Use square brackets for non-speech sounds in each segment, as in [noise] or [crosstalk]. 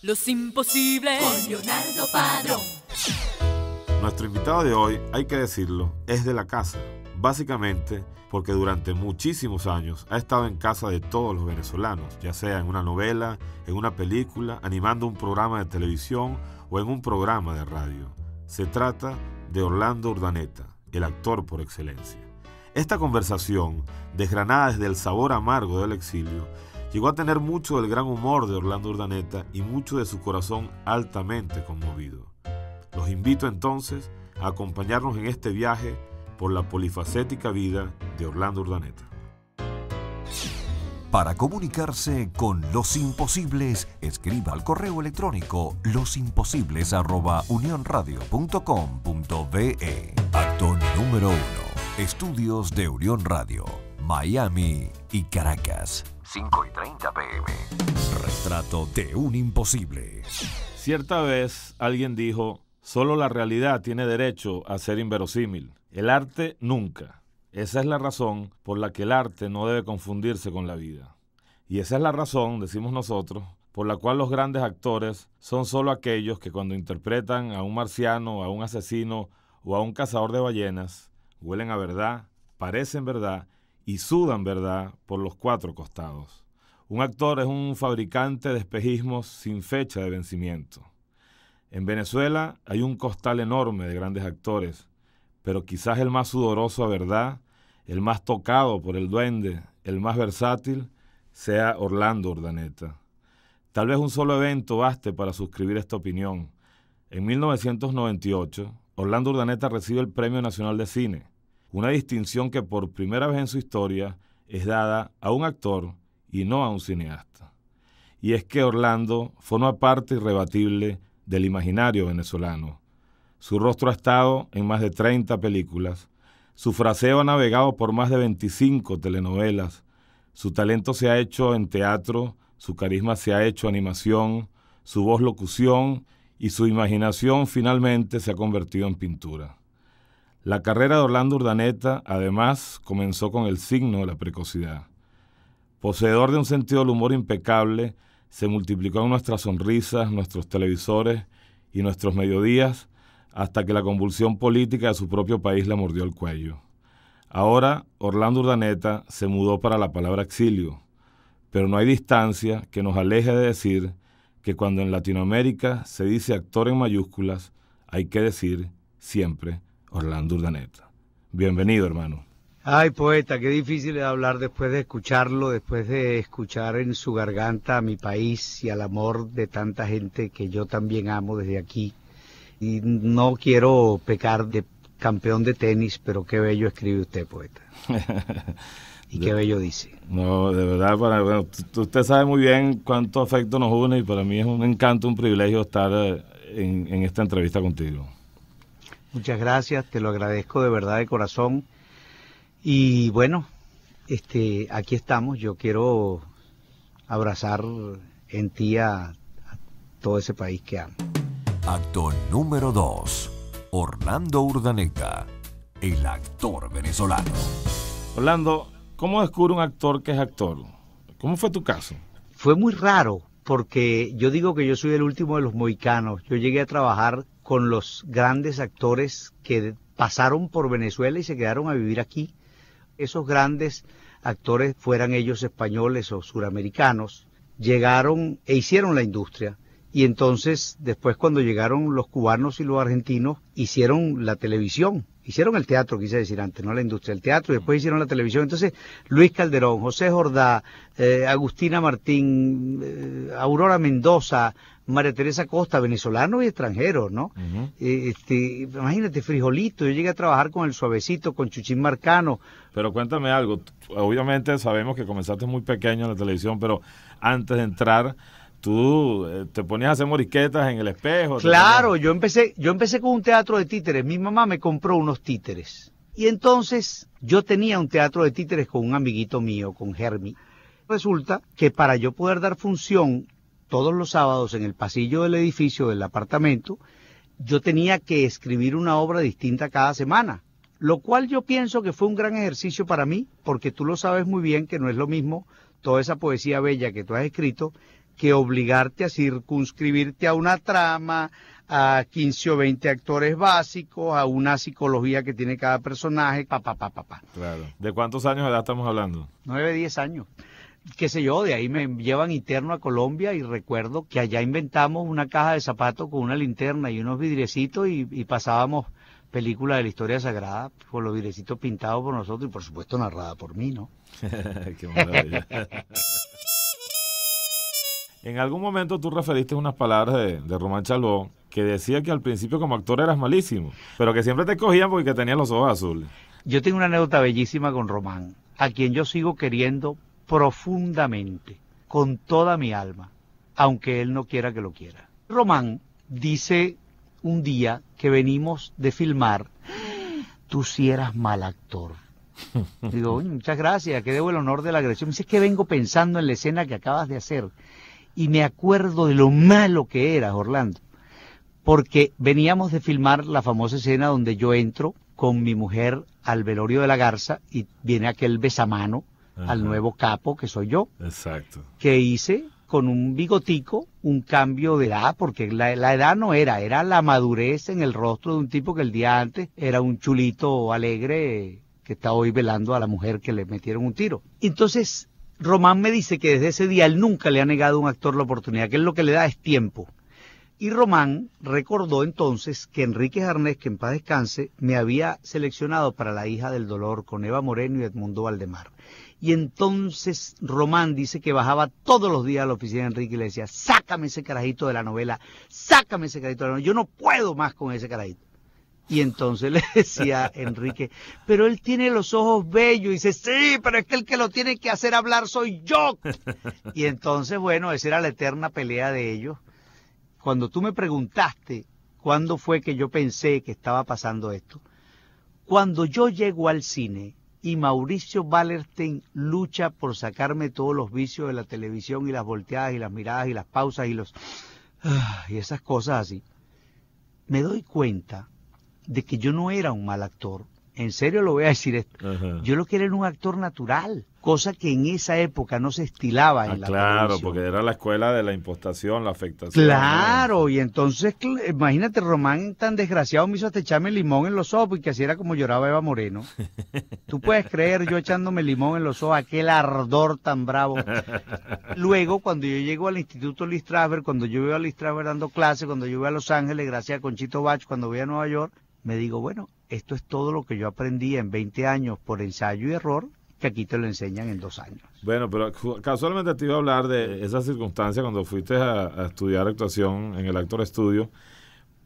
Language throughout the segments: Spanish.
Los imposibles con Leonardo Padrón. Nuestro invitado de hoy, hay que decirlo, es de la casa. Básicamente porque durante muchísimos años ha estado en casa de todos los venezolanos, ya sea en una novela, en una película, animando un programa de televisión o en un programa de radio. Se trata de Orlando Urdaneta, el actor por excelencia. Esta conversación, desgranada desde el sabor amargo del exilio, Llegó a tener mucho del gran humor de Orlando Urdaneta y mucho de su corazón altamente conmovido. Los invito entonces a acompañarnos en este viaje por la polifacética vida de Orlando Urdaneta. Para comunicarse con Los Imposibles, escriba al correo electrónico losimposibles.unionradio.com.be. Acto número uno. Estudios de Unión Radio, Miami y Caracas. 5 y 30 pm. Retrato de un imposible. Cierta vez alguien dijo, solo la realidad tiene derecho a ser inverosímil, el arte nunca. Esa es la razón por la que el arte no debe confundirse con la vida. Y esa es la razón, decimos nosotros, por la cual los grandes actores son solo aquellos que cuando interpretan a un marciano, a un asesino o a un cazador de ballenas, huelen a verdad, parecen verdad y sudan verdad por los cuatro costados. Un actor es un fabricante de espejismos sin fecha de vencimiento. En Venezuela hay un costal enorme de grandes actores, pero quizás el más sudoroso a verdad, el más tocado por el duende, el más versátil, sea Orlando Urdaneta. Tal vez un solo evento baste para suscribir esta opinión. En 1998, Orlando Urdaneta recibe el Premio Nacional de Cine una distinción que por primera vez en su historia es dada a un actor y no a un cineasta. Y es que Orlando forma parte irrebatible del imaginario venezolano. Su rostro ha estado en más de 30 películas, su fraseo ha navegado por más de 25 telenovelas, su talento se ha hecho en teatro, su carisma se ha hecho animación, su voz locución y su imaginación finalmente se ha convertido en pintura. La carrera de Orlando Urdaneta, además, comenzó con el signo de la precocidad. Poseedor de un sentido del humor impecable, se multiplicó en nuestras sonrisas, nuestros televisores y nuestros mediodías, hasta que la convulsión política de su propio país le mordió el cuello. Ahora, Orlando Urdaneta se mudó para la palabra exilio, pero no hay distancia que nos aleje de decir que cuando en Latinoamérica se dice actor en mayúsculas, hay que decir siempre Orlando Urdaneta. Bienvenido, hermano. Ay, poeta, qué difícil es hablar después de escucharlo, después de escuchar en su garganta a mi país y al amor de tanta gente que yo también amo desde aquí. Y no quiero pecar de campeón de tenis, pero qué bello escribe usted, poeta. [laughs] y qué bello dice. No, de verdad, para, bueno, usted sabe muy bien cuánto afecto nos une y para mí es un encanto, un privilegio estar eh, en esta entrevista contigo. Muchas gracias, te lo agradezco de verdad de corazón. Y bueno, este, aquí estamos. Yo quiero abrazar en ti a, todo ese país que amo. Acto número 2. Orlando Urdaneta, el actor venezolano. Orlando, ¿cómo descubre un actor que es actor? ¿Cómo fue tu caso? Fue muy raro, porque yo digo que yo soy el último de los mohicanos. Yo llegué a trabajar con los grandes actores que pasaron por Venezuela y se quedaron a vivir aquí. Esos grandes actores, fueran ellos españoles o suramericanos, llegaron e hicieron la industria. Y entonces, después cuando llegaron los cubanos y los argentinos, hicieron la televisión, hicieron el teatro, quise decir antes, no la industria, el teatro, y después mm. hicieron la televisión. Entonces, Luis Calderón, José Jordá, eh, Agustina Martín, eh, Aurora Mendoza, María Teresa Costa, venezolano y extranjero, ¿no? Eh, este, imagínate, frijolito, yo llegué a trabajar con el suavecito, con Chuchín Marcano. Pero cuéntame algo, obviamente sabemos que comenzaste muy pequeño en la televisión, pero antes de entrar, tú eh, te ponías a hacer moriquetas en el espejo. Claro, yo empecé, yo empecé con un teatro de títeres, mi mamá me compró unos títeres. Y entonces yo tenía un teatro de títeres con un amiguito mío, con Germi. Resulta que para yo poder dar función todos los sábados en el pasillo del edificio del apartamento, yo tenía que escribir una obra distinta cada semana, lo cual yo pienso que fue un gran ejercicio para mí, porque tú lo sabes muy bien que no es lo mismo toda esa poesía bella que tú has escrito que obligarte a circunscribirte a una trama, a 15 o 20 actores básicos, a una psicología que tiene cada personaje, pa pa papá. Pa, pa. Claro. ¿De cuántos años de edad estamos hablando? 9, 10 años qué sé yo, de ahí me llevan interno a Colombia y recuerdo que allá inventamos una caja de zapatos con una linterna y unos vidriecitos y, pasábamos película de la historia sagrada con los vidriecitos pintados por nosotros y por supuesto narrada por mí, ¿no? [laughs] qué maravilla. en algún momento tú referiste unas palabras de, Román Chalón que decía que al principio como actor eras malísimo, pero que siempre te cogían porque tenías los ojos azules. Yo tengo una anécdota bellísima con Román, a quien yo sigo queriendo profundamente, con toda mi alma, aunque él no quiera que lo quiera. Román dice un día que venimos de filmar, tú si eras mal actor. [laughs] Digo, muchas gracias, que debo el honor de la agresión. Me dice, es que vengo pensando en la escena que acabas de hacer y me acuerdo de lo malo que eras, Orlando. Porque veníamos de filmar la famosa escena donde yo entro con mi mujer al velorio de la garza y viene aquel besamano al nuevo capo que soy yo. Exacto. Que hice con un bigotico un cambio de edad, porque la, edad no era, era la madurez en el rostro de un tipo que el día antes era un chulito alegre que está hoy velando a la mujer que le metieron un tiro. Entonces, Román me dice que desde ese día él nunca le ha negado a un actor la oportunidad, que él lo que le da es tiempo. Y Román recordó entonces que Enrique Jarnés, que en paz descanse, me había seleccionado para La hija del dolor con Eva Moreno y Edmundo Valdemar. Y entonces Román dice que bajaba todos los días a la oficina de Enrique y le decía, sácame ese carajito de la novela, sácame ese carajito de la novela, yo no puedo más con ese carajito. Y entonces [laughs] le decía Enrique, pero él tiene los ojos bellos. Y dice, sí, pero es que el que lo tiene que hacer hablar soy yo. [laughs] Y entonces, bueno, esa era la eterna pelea de ellos. Cuando tú me preguntaste cuándo fue que yo pensé que estaba pasando esto, cuando yo llego al cine y Mauricio Ballerstein lucha por sacarme todos los vicios de la televisión y las volteadas y las miradas y las pausas y los ah, y esas cosas así. Me doy cuenta de que yo no era un mal actor. En serio lo voy a decir esto. Yo lo que era un actor natural cosa que en esa época no se estilaba en ah, la Claro, porque era la escuela de la impostación, la afectación. Claro, y entonces imagínate, Román tan desgraciado me hizo hasta echarme limón en los ojos, porque así era como lloraba Eva Moreno. [laughs] Tú puedes creer yo echándome limón en los ojos, aquel ardor tan bravo. Luego, cuando yo llego al Instituto Lee Strasberg, cuando yo veo a Lee Strasberg dando clases, cuando yo voy a Los Ángeles, gracias a Conchito Bach, cuando voy a Nueva York, me digo, bueno, esto es todo lo que yo aprendí en 20 años por ensayo y error, que aquí te lo enseñan en dos años. Bueno, pero casualmente te iba a hablar de esa circunstancia cuando fuiste a, estudiar actuación en el Actor Studio,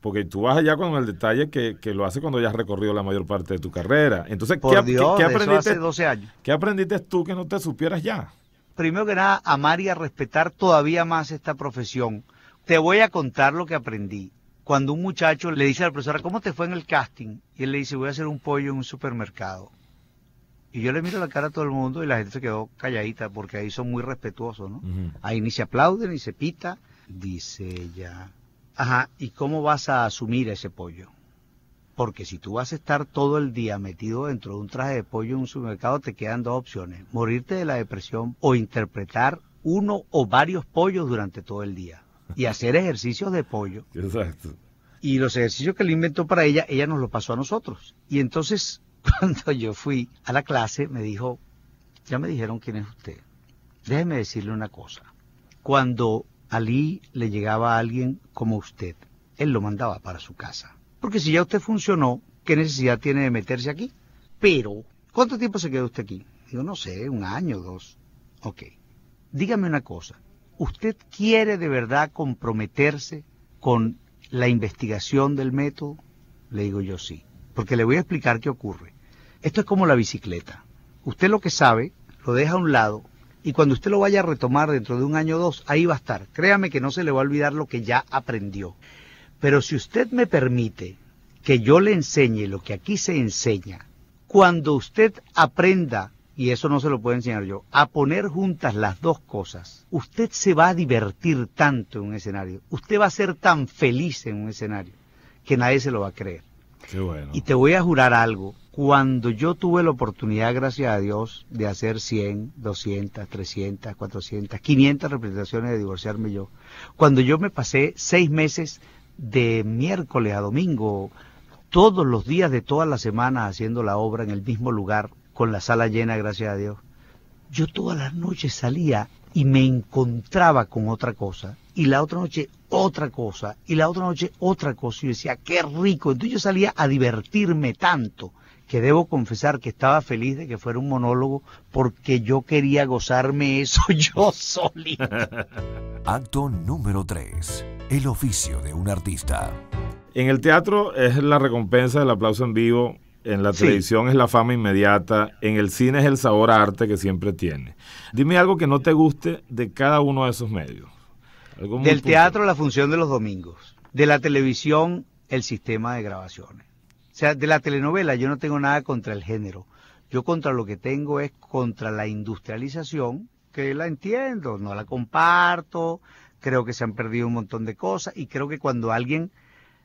porque tú vas allá con el detalle que, lo hace cuando ya has recorrido la mayor parte de tu carrera. Entonces, ¿qué, aprendiste, hace 12 años. ¿qué aprendiste tú que no te supieras ya? Primero que nada, amar y respetar todavía más esta profesión. Te voy a contar lo que aprendí. Cuando un muchacho le dice a la profesora, ¿cómo te fue en el casting? Y él le dice, voy a hacer un pollo en un supermercado y yo le miro la cara a todo el mundo y la gente se quedó calladita porque ahí son muy respetuosos, ¿no? Ahí ni se aplauden, ni se pita, dice ella. Ajá, ¿y cómo vas a asumir ese pollo? Porque si tú vas a estar todo el día metido dentro de un traje de pollo en un supermercado, te quedan dos opciones, morirte de la depresión o interpretar uno o varios pollos durante todo el día y hacer ejercicios de pollo. Exacto. Y los ejercicios que le inventó para ella, ella nos los pasó a nosotros. Y entonces cuando yo fui a la clase me dijo, ya me dijeron quién es usted. Déjeme decirle una cosa. Cuando Lee le llegaba a alguien como usted, él lo mandaba para su casa. Porque si ya usted funcionó, ¿qué necesidad tiene de meterse aquí? Pero, ¿cuánto tiempo se quedó usted aquí? Digo, no sé, un año, dos. Ok. Dígame una cosa. ¿Usted quiere de verdad comprometerse con la investigación del método? Le digo yo sí porque le voy a explicar qué ocurre. Esto es como la bicicleta. Usted lo que sabe, lo deja a un lado y cuando usted lo vaya a retomar dentro de un año o dos, ahí va a estar. Créame que no se le va a olvidar lo que ya aprendió. Pero si usted me permite que yo le enseñe lo que aquí se enseña, cuando usted aprenda, y eso no se lo puedo enseñar yo, a poner juntas las dos cosas, usted se va a divertir tanto en un escenario, usted va a ser tan feliz en un escenario, que nadie se lo va a creer. Y te voy a jurar algo. Cuando yo tuve la oportunidad, gracias a Dios, de hacer 100, 200, 300, 400, 500 representaciones de divorciarme yo, cuando yo me pasé seis meses de miércoles a domingo, todos los días de todas las semanas haciendo la obra en el mismo lugar, con la sala llena, gracias a Dios, yo todas las noches salía y me encontraba con otra cosa. Y la otra noche otra cosa y la otra noche otra cosa. Y yo decía, qué rico. Entonces yo salía a divertirme tanto que debo confesar que estaba feliz de que fuera un monólogo porque yo quería gozarme eso [laughs] yo solito. [laughs] Acto número 3. El oficio de un artista. En el teatro es la recompensa del aplauso en vivo, en la televisión es la fama inmediata, en el cine es el sabor a arte que siempre tiene. Dime algo que no te guste de cada uno de esos medios del teatro la función de los domingos, de la televisión el sistema de grabaciones. O sea, de la telenovela yo no tengo nada contra el género. Yo contra lo que tengo es contra la industrialización, que la entiendo, no la comparto, creo que se han perdido un montón de cosas y creo que cuando alguien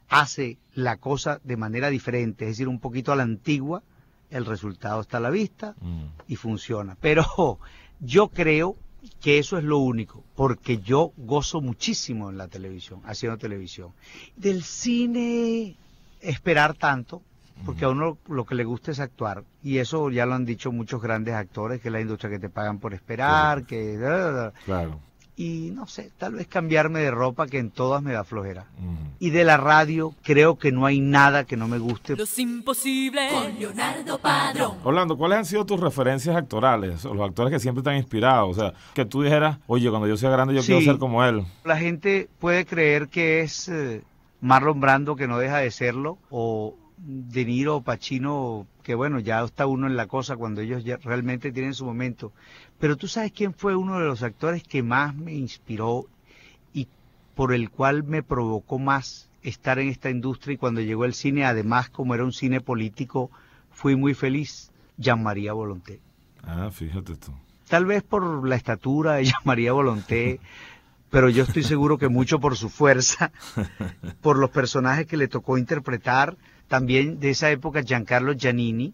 hace la cosa de manera diferente, es decir, un poquito a la antigua, el resultado está a la vista mm. y funciona. Pero [laughs] yo creo que eso es lo único, porque yo gozo muchísimo en la televisión, haciendo televisión. Del cine, esperar tanto, porque a uno lo que le gusta es actuar, y eso ya lo han dicho muchos grandes actores, que es la industria que te pagan por esperar, que... Claro y no sé, tal vez cambiarme de ropa que en todas me da flojera. Mm. Y de la radio creo que no hay nada que no me guste. Los imposible con Leonardo Orlando, ¿cuáles han sido tus referencias actorales? O los actores que siempre te han inspirado. O sea, que tú dijeras, oye, cuando yo sea grande yo quiero ser como él. La gente puede creer que es eh, Marlon Brando que no deja de serlo o de Niro o Pacino, que bueno, ya está uno en la cosa cuando ellos realmente tienen su momento. Pero tú sabes quién fue uno de los actores que más me inspiró y por el cual me provocó más estar en esta industria y cuando llegó el cine, además como era un cine político, fui muy feliz, Jean-Marie Volonté. Ah, fíjate tú. Tal vez por la estatura de jean Volonté, [laughs] pero yo estoy seguro que mucho por su fuerza, por los personajes que le tocó interpretar, también de esa época Giancarlo Giannini,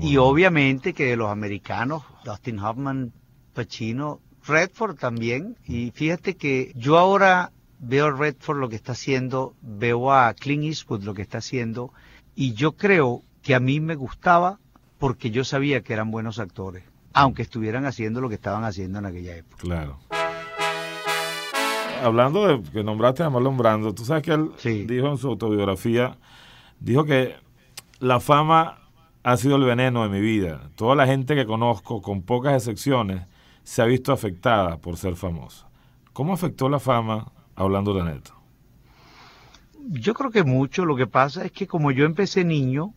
y obviamente que de los americanos, Dustin Hoffman, Pacino, Redford también. Y mm. fíjate que yo ahora veo a Redford lo que está haciendo, veo a Clint Eastwood lo que está haciendo, y yo creo que a mí me gustaba porque yo sabía que eran buenos actores, aunque estuvieran haciendo lo que estaban haciendo en aquella época. Claro. Hablando de que nombraste a Marlon Brando, tú sabes que él dijo en su autobiografía, dijo que la fama ha sido el veneno de mi vida. Toda la gente que conozco, con pocas excepciones, se ha visto afectada por ser famosa. ¿Cómo afectó la fama hablando de neto? Yo creo que mucho. Lo que pasa es que como yo empecé niño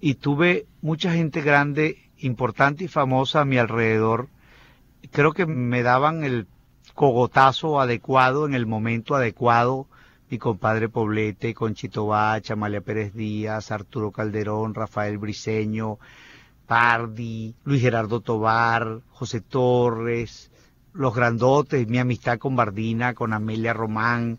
y tuve mucha gente grande, importante y famosa a mi alrededor, creo que me daban el cogotazo adecuado en el momento adecuado mi compadre Poblete, Conchito Bach, Amalia Pérez Díaz, Arturo Calderón, Rafael Briseño, Pardi, Luis Gerardo Tobar, José Torres, los grandotes, mi amistad con Bardina, con Amelia Román.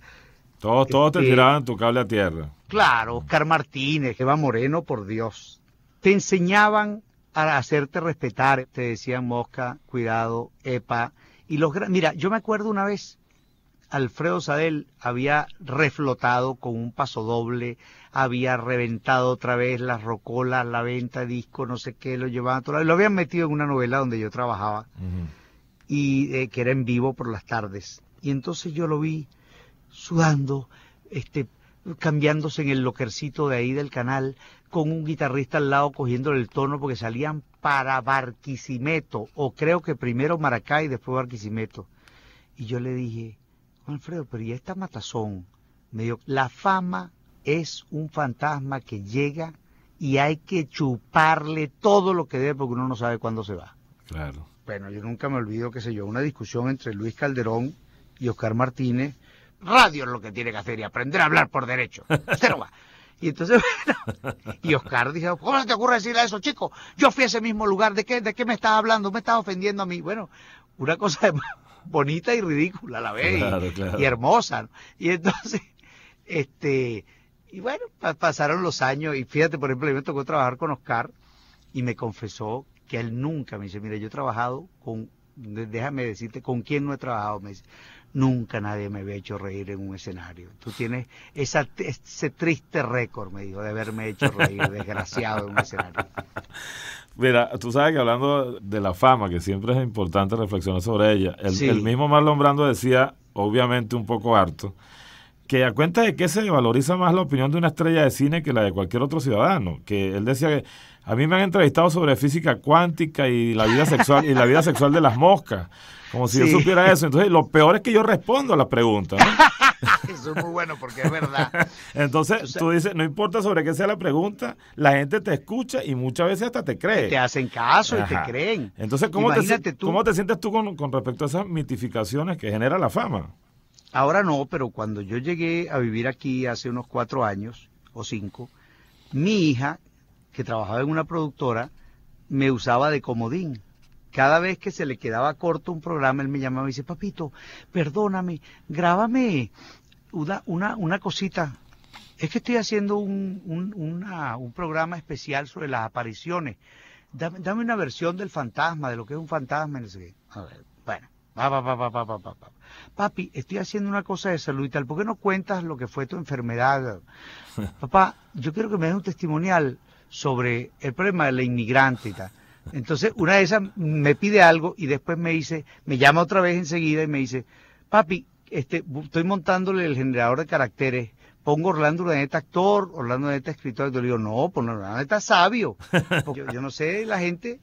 Todos, todos te este, tiraban tu cable a tierra. Claro, Oscar Martínez, Eva Moreno, por Dios. Te enseñaban a hacerte respetar. Te decían mosca, cuidado, epa. Y los mira, yo me acuerdo una vez Alfredo Sadel había reflotado con un paso doble, había reventado otra vez las rocolas, la venta, disco, no sé qué, lo llevaban todo Lo habían metido en una novela donde yo trabajaba, y eh, que era en vivo por las tardes. Y entonces yo lo vi sudando, este, cambiándose en el loquercito de ahí del canal, con un guitarrista al lado cogiendo el tono porque salían para Barquisimeto, o creo que primero Maracay, después Barquisimeto. Y yo le dije, Alfredo, pero ¿y esta matazón? medio la fama es un fantasma que llega y hay que chuparle todo lo que debe porque uno no sabe cuándo se va. Claro. Bueno, yo nunca me olvido, qué sé yo, una discusión entre Luis Calderón y Oscar Martínez. Radio es lo que tiene que hacer y aprender a hablar por derecho. va. [laughs] Y entonces, y Oscar dijo, ¿cómo se te ocurre decir a eso, chico? Yo fui a ese mismo lugar, ¿de qué, de qué me estás hablando? ¿Me estás ofendiendo a mí? Bueno, una cosa de bonita y ridícula a la vez, y, hermosa. Y entonces, [laughs] este, y bueno, pasaron los años, y fíjate, por ejemplo, a mí me tocó trabajar con Oscar, y me confesó que él nunca me dice, mira, yo he trabajado con déjame decirte con quién no he trabajado. Me nunca nadie me había hecho reír en un escenario. Tú tienes ese triste récord, me dijo, de haberme hecho reír, [laughs] desgraciado, en un escenario. Mira, tú sabes que hablando de la fama, que siempre es importante reflexionar sobre ella, el mismo Marlon Brando decía, obviamente un poco harto, que a cuenta de que se valoriza más la opinión de una estrella de cine que la de cualquier otro ciudadano. Que él decía que a mí me han entrevistado sobre física cuántica y la vida sexual y la vida sexual de las moscas, como si yo supiera eso. Entonces, lo peor es que yo respondo a la pregunta. [laughs] Eso es muy bueno porque es verdad. Entonces, tú dices, no importa sobre qué sea la pregunta, la gente te escucha y muchas veces hasta te cree. Te hacen caso y te creen. Entonces, ¿cómo, te, ¿cómo te sientes tú con, con respecto a esas mitificaciones que genera la fama? Ahora no, pero cuando yo llegué a vivir aquí hace unos cuatro años o cinco, mi hija, que trabajaba en una productora, me usaba de comodín. Cada vez que se le quedaba corto un programa, él me llamaba y me dice, papito, perdóname, grábame una, una, cosita. Es que estoy haciendo un, un, programa especial sobre las apariciones. Dame, una versión del fantasma, de lo que es un fantasma. A ver, bueno. Papi, estoy haciendo una cosa de salud y tal. ¿Por qué no cuentas lo que fue tu enfermedad? [laughs] Papá, yo quiero que me des un testimonial sobre el problema de la inmigrante y tal. Entonces, una de esas me pide algo y después me dice, me llama otra vez enseguida y me dice, papi, este, estoy montándole el generador de caracteres. Pongo Orlando Urdaneta actor, Orlando Urdaneta escritor. Yo le digo, no, Orlando pues Urdaneta sabio. [laughs] yo no sé, la gente,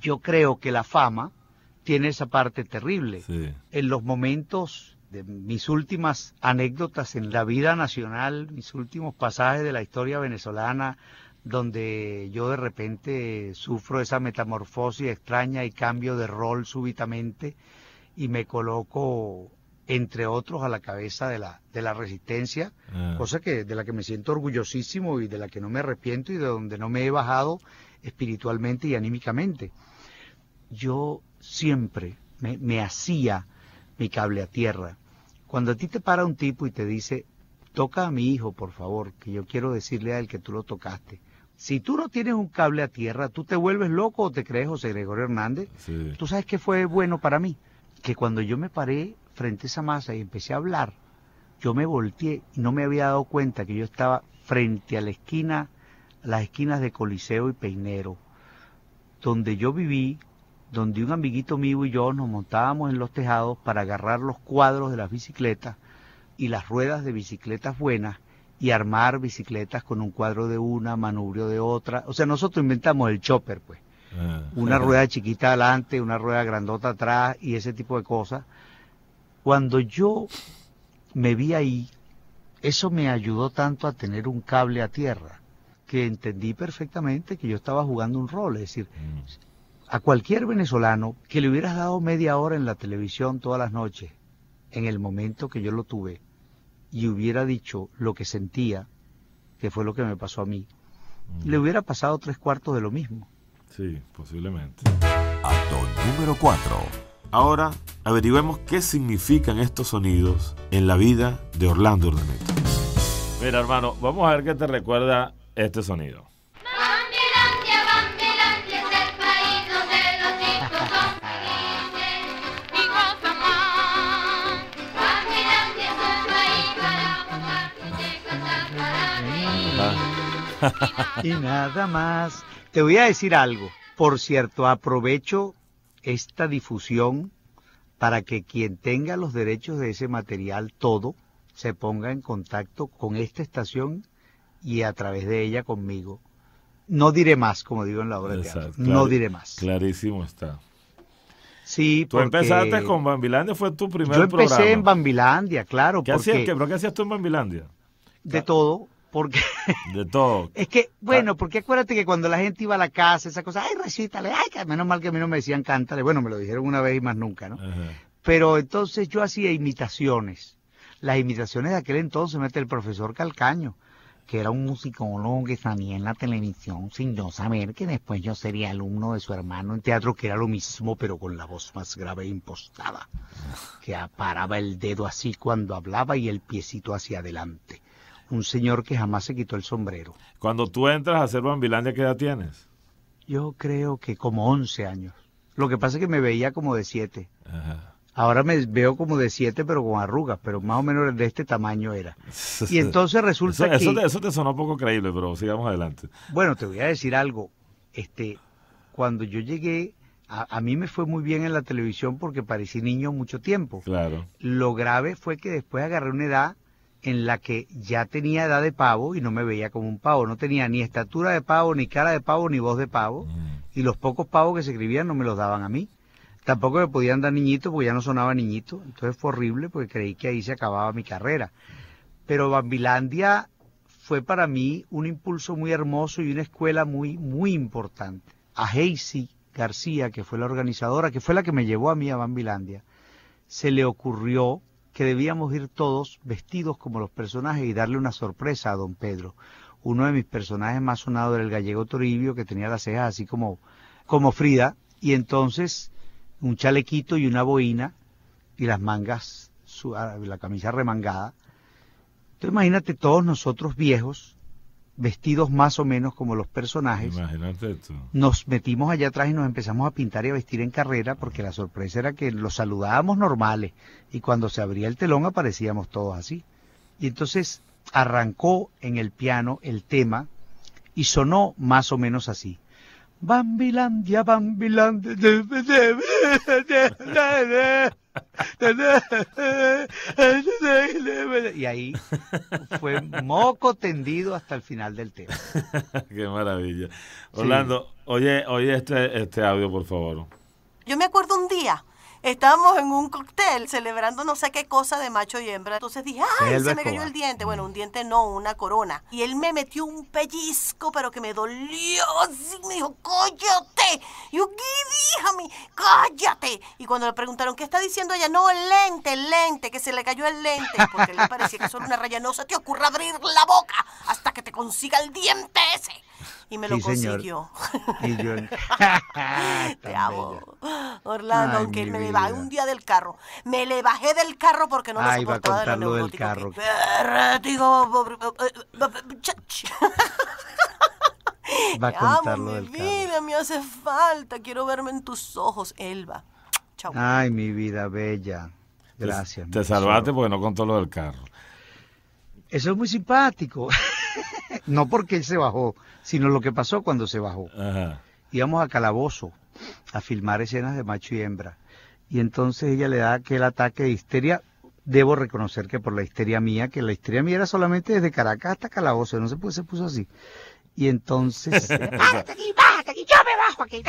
yo creo que la fama, tiene esa parte terrible. En los momentos de mis últimas anécdotas en la vida nacional, mis últimos pasajes de la historia venezolana, donde yo de repente sufro esa metamorfosis extraña y cambio de rol súbitamente y me coloco entre otros a la cabeza de la, de la resistencia, ah. cosa que, de la que me siento orgullosísimo y de la que no me arrepiento y de donde no me he bajado espiritualmente y anímicamente yo siempre me, hacía mi cable a tierra. Cuando a ti te para un tipo y te dice, toca a mi hijo, por favor, que yo quiero decirle a él que tú lo tocaste. Si tú no tienes un cable a tierra, tú te vuelves loco o te crees José Gregorio Hernández. Tú sabes que fue bueno para mí, que cuando yo me paré frente a esa masa y empecé a hablar, yo me volteé y no me había dado cuenta que yo estaba frente a la esquina, las esquinas de Coliseo y Peinero, donde yo viví donde un amiguito mío y yo nos montábamos en los tejados para agarrar los cuadros de las bicicletas y las ruedas de bicicletas buenas y armar bicicletas con un cuadro de una, manubrio de otra. O sea, nosotros inventamos el chopper, pues. Ah. una [laughs] rueda chiquita adelante, una rueda grandota atrás y ese tipo de cosas. Cuando yo me vi ahí, eso me ayudó tanto a tener un cable a tierra, que entendí perfectamente que yo estaba jugando un rol, es decir, mm. A cualquier venezolano que le hubieras dado media hora en la televisión todas las noches, en el momento que yo lo tuve, y hubiera dicho lo que sentía, que fue lo que me pasó a mí, mm. le hubiera pasado tres cuartos de lo mismo. Sí, posiblemente. Acto número 4. Ahora averiguemos qué significan estos sonidos en la vida de Orlando Urdaneta. Mira, hermano, vamos a ver qué te recuerda este sonido. y nada más. Te voy a decir algo. Por cierto, aprovecho esta difusión para que quien tenga los derechos de ese material todo se ponga en contacto con esta estación y a través de ella conmigo. No diré más, como digo en la obra de teatro. No diré más. Clarísimo está. Sí, tú empezaste con Bambilandia, fue tu primer programa. Yo empecé en Bambilandia, claro. pero ¿Qué hacías tú en Bambilandia? De todo, porque. [laughs] De todo. es que, bueno, ah. porque acuérdate que cuando la gente iba a la casa, esa cosa, ay, recítale, ay, menos mal que a mí no me decían cántale. Bueno, me lo dijeron una vez y más nunca, ¿no? Pero entonces yo hacía imitaciones. Las imitaciones de aquel entonces, mete el profesor Calcaño que era un musicólogo que salía en la televisión sin yo saber que después yo sería alumno de su hermano en teatro, que era lo mismo, pero con la voz más grave e impostada, que aparaba el dedo así cuando hablaba y el piecito hacia adelante un señor que jamás se quitó el sombrero. Cuando tú entras a hacer Bambilandia, ¿qué edad tienes? Yo creo que como 11 años. Lo que pasa es que me veía como de 7. Ahora me veo como de 7, pero con arrugas, pero más o menos de este tamaño era. [laughs] Y entonces resulta que... Eso te, sonó poco creíble, pero sigamos adelante. Bueno, te voy a decir algo. Este, cuando yo llegué, a, mí me fue muy bien en la televisión porque parecí niño mucho tiempo. Claro. Lo grave fue que después agarré una edad en la que ya tenía edad de pavo y no me veía como un pavo. No tenía ni estatura de pavo, ni cara de pavo, ni voz de pavo. Mm. Y los pocos pavos que se escribían no me los daban a mí. Tampoco me podían dar niñito porque ya no sonaba niñito. Entonces fue horrible porque creí que ahí se acababa mi carrera. Pero Bambilandia fue para mí un impulso muy hermoso y una escuela muy, muy importante. A Heisy García, que fue la organizadora, que fue la que me llevó a mí a Bambilandia, se le ocurrió que debíamos ir todos vestidos como los personajes y darle una sorpresa a don Pedro. Uno de mis personajes más sonados era el gallego Toribio, que tenía las cejas así como, como Frida, y entonces un chalequito y una boina y las mangas, su, ah, la camisa remangada. Entonces imagínate todos nosotros viejos, vestidos más o menos como los personajes. Nos metimos allá atrás y nos empezamos a pintar y a vestir en carrera porque la sorpresa era que los saludábamos normales y cuando se abría el telón aparecíamos todos así. Y entonces arrancó en el piano el tema y sonó más o menos así. Bambilandia, Bambilandia. [laughs] Y ahí fue moco tendido hasta el final del tema. [laughs] Qué maravilla. Orlando, oye, oye este, este audio, por favor. Yo me acuerdo un día estábamos en un cóctel celebrando no sé qué cosa de macho y hembra. Entonces dije, ¡ay! Se me cayó el diente. Bueno, mm. un diente no, una corona. Y él me metió un pellizco, pero que me dolió. y me dijo, ¡cállate! Y yo, ¿qué mí? ¡Cállate! Y cuando le preguntaron, ¿qué está diciendo ella? No, el lente, el lente, que se le cayó el lente. Porque le parecía que solo una rayanosa. te ocurra abrir la boca hasta que te consiga el diente ese y me lo consiguió. Y yo... [laughs] [laughs] Te amo. Orlando, aunque me vida. bajé un día del carro. Me le bajé del carro porque no Ay, me soportaba de lo del carro. Eh, eh, eh, [laughs] va a contarlo del carro. mi vida, me hace falta. Quiero verme en tus ojos, Elba. chao Ay, mi vida bella. Gracias. Te, te salvaste porque no contó lo del carro. Eso es muy simpático. No porque él se bajó, sino lo que pasó cuando se bajó. Íbamos a Calabozo a filmar escenas de macho y hembra. Y entonces ella le da aquel ataque de histeria. Debo reconocer que por la histeria mía, que la histeria mía era solamente desde Caracas hasta Calabozo, no se puede, se puso así. Y entonces... [laughs] [laughs] ¡Bájate aquí, bájate aquí! ¡Yo me bajo aquí!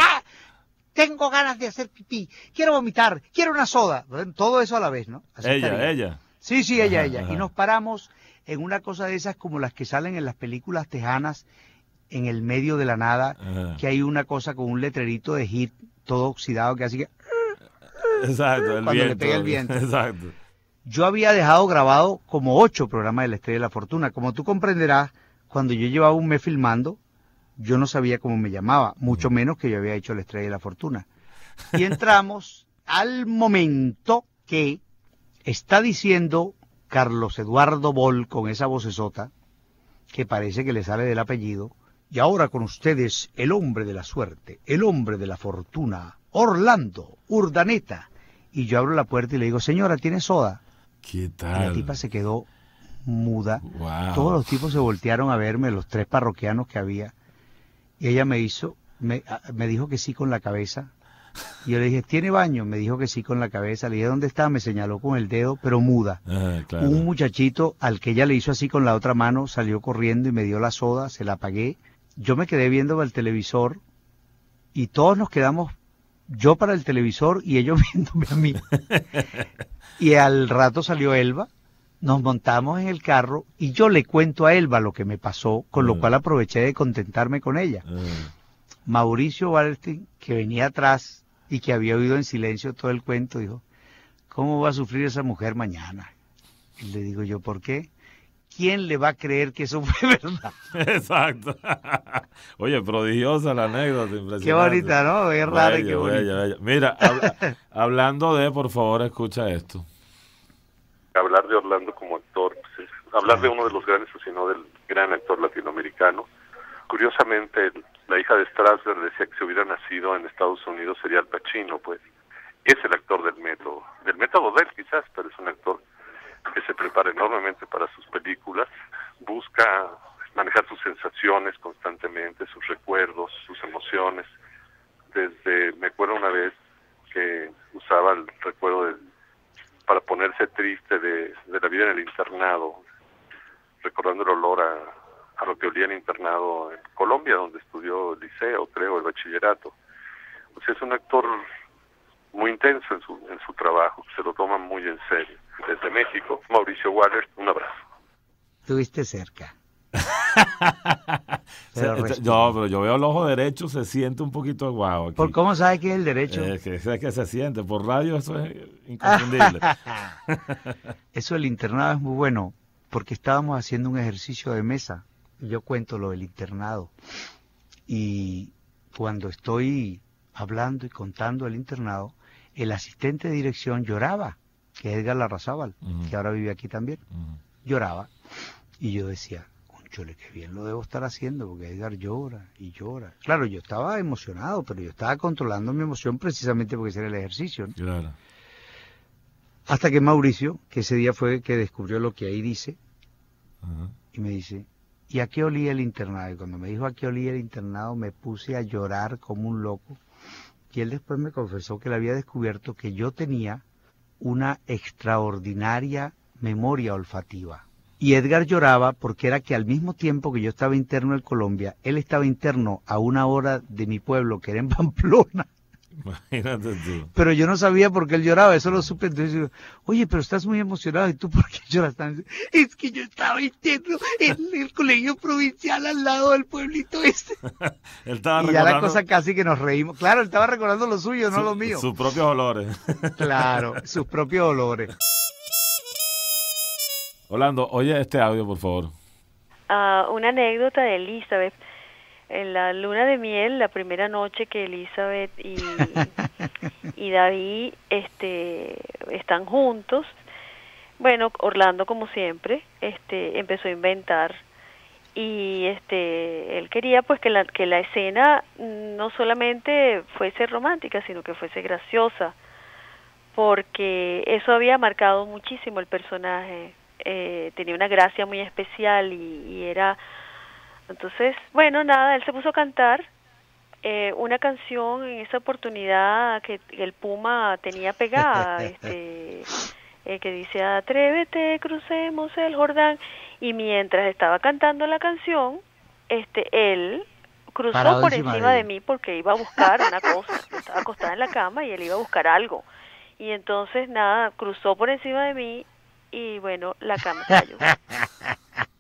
Tengo ganas de hacer pipí, quiero vomitar, quiero una soda. Todo eso a la vez, ¿no? ella, ella. Sí, sí, ella, ella. Y nos paramos en una cosa de esas como las que salen en las películas tejanas en el medio de la nada, que hay una cosa con un letrerito de hit todo oxidado que así que... Exacto, el cuando le pega el viento. [laughs] Exacto. Yo había dejado grabado como ocho programas de la Estrella de la Fortuna. Como tú comprenderás, cuando yo llevaba un mes filmando, yo no sabía cómo me llamaba, mucho menos que yo había hecho la Estrella de la Fortuna. Y entramos al momento que está diciendo Carlos Eduardo Bol con esa vocesota que parece que le sale del apellido. Y ahora con ustedes el hombre de la suerte, el hombre de la fortuna, Orlando Urdaneta. Y yo abro la puerta y le digo, señora, ¿tiene soda? ¿Qué tal? Y la tipa se quedó muda. Todos los tipos se voltearon a verme, los tres parroquianos que había. Y ella me hizo, me, me dijo que sí con la cabeza. Y yo le dije, ¿tiene baño? Me dijo que sí con la cabeza. Le dije, ¿dónde está? Me señaló con el dedo, pero muda. Ah, Un muchachito al que ella le hizo así con la otra mano, salió corriendo y me dio la soda, se la apagué. Yo me quedé viendo el televisor y todos nos quedamos, yo para el televisor y ellos [laughs] viéndome a mí. [laughs] y al rato salió Elba, nos montamos en el carro y yo le cuento a Elba lo que me pasó, con lo ah. cual aproveché de contentarme con ella. Ah. Mauricio Wallerstein, que venía atrás, y que había oído en silencio todo el cuento, dijo, ¿cómo va a sufrir esa mujer mañana? le digo yo, ¿por qué? ¿Quién le va a creer que eso [laughs] fue verdad? Exacto. [laughs] Oye, prodigiosa la anécdota, Qué bonita, ¿no? Es rara qué Mira, [laughs] hablando de, por favor, escucha esto. Hablar de Orlando como actor, pues, hablar de uno de los grandes, sino del gran actor latinoamericano. Curiosamente, el la hija de Strasberg decía que si hubiera nacido en Estados Unidos sería el Pacino, pues es el actor del método, del método de él quizás, pero es un actor que se prepara enormemente para sus películas, busca manejar sus sensaciones constantemente, sus recuerdos, sus emociones. Desde, me acuerdo una vez que usaba el recuerdo de, para ponerse triste de, de la vida en el internado, recordando el olor a, a lo que olía el internado en Colombia, donde estudió el liceo, creo, el bachillerato. O sea, es un actor muy intenso en su, en su trabajo, se lo toma muy en serio. Desde México, Mauricio Waller, un abrazo. Estuviste cerca. [laughs] pero no, pero yo veo el ojo derecho, se siente un poquito guau. ¿Por cómo sabe que es el derecho? Es que, se siente, por radio eso es inconfundible. [laughs] eso el internado es muy bueno, porque estábamos haciendo un ejercicio de mesa yo cuento lo del internado. Y cuando estoy hablando y contando el internado, el asistente de dirección lloraba, que es Edgar Larrazábal, que ahora vive aquí también, lloraba. Y yo decía, chole qué bien lo debo estar haciendo, porque Edgar llora y llora. Claro, yo estaba emocionado, pero yo estaba controlando mi emoción precisamente porque era el ejercicio. Hasta que Mauricio, que ese día fue que descubrió lo que ahí dice, y me dice, ¿Y aquí qué olía el internado? Y cuando me dijo a qué olía el internado, me puse a llorar como un loco. Y él después me confesó que le había descubierto que yo tenía una extraordinaria memoria olfativa. Y Edgar lloraba porque era que al mismo tiempo que yo estaba interno en Colombia, él estaba interno a una hora de mi pueblo, que era en [laughs] Pamplona. Pero yo no sabía por qué él lloraba, eso lo supe. Entonces, oye, pero estás muy emocionado, ¿y tú por qué lloras tan? Es que yo estaba viendo en el colegio provincial al lado del pueblito este. [laughs] y ya la cosa casi que nos reímos. Claro, él estaba recordando lo suyo, no lo mío. Sus propios olores. [laughs] claro, sus propios olores. Orlando, oye este audio, por favor. Ah, una anécdota de Elizabeth en la luna de miel, la primera noche que Elizabeth [laughs] y, David este, están juntos, bueno, Orlando como siempre, este, empezó a inventar y este, él quería pues que la, que la escena no solamente fuese romántica, sino que fuese graciosa, porque eso había marcado muchísimo el personaje, eh, tenía una gracia muy especial y era entonces, bueno, nada, él se puso a cantar eh, una canción en esa oportunidad que el Puma tenía pegada, [laughs] este, eh, que dice, atrévete, crucemos el Jordán. Y mientras estaba cantando la canción, este, él cruzó por encima, de... mí porque iba a buscar una cosa. Yo estaba acostada en la cama y él iba a buscar algo. Y entonces, nada, cruzó por encima de mí y bueno, la cama cayó. [laughs]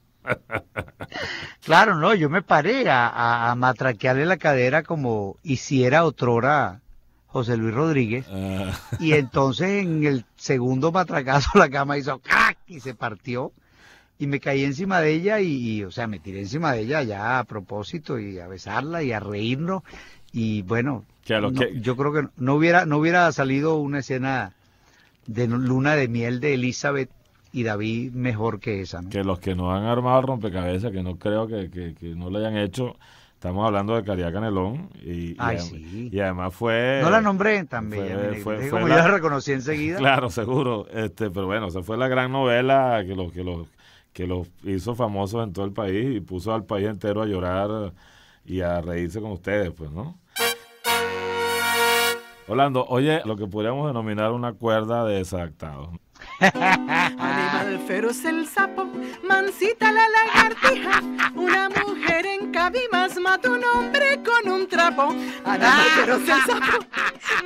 Claro, no, yo me paré a, matraquearle la cadera como hiciera otrora José Luis Rodríguez. Ah. Y entonces en el segundo matracazo la cama hizo ¡Cac! y se partió. Y me caí encima de ella y, o sea, me tiré encima de ella ya a propósito y a besarla y a reírnos. Y bueno, yo creo que no hubiera, no hubiera salido una escena de luna de miel de Elizabeth y David mejor que esa. ¿no? Que los que no han armado el rompecabezas, que no creo que, no lo hayan hecho, estamos hablando de Caria Canelón. Y, y, y, además fue. No la nombré también, fue, fue, como yo la reconocí enseguida. [laughs] Claro, seguro. este Pero bueno, esa fue la gran novela que los, que los que hizo famosos en todo el país y puso al país entero a llorar y a reírse con ustedes, pues, ¿no? Orlando, oye, lo que podríamos denominar una cuerda de desadaptados. Animal feroz el sapo, mancita la lagartija. Una mujer en cabimas mató un hombre con un trapo. Animal feroz el sapo,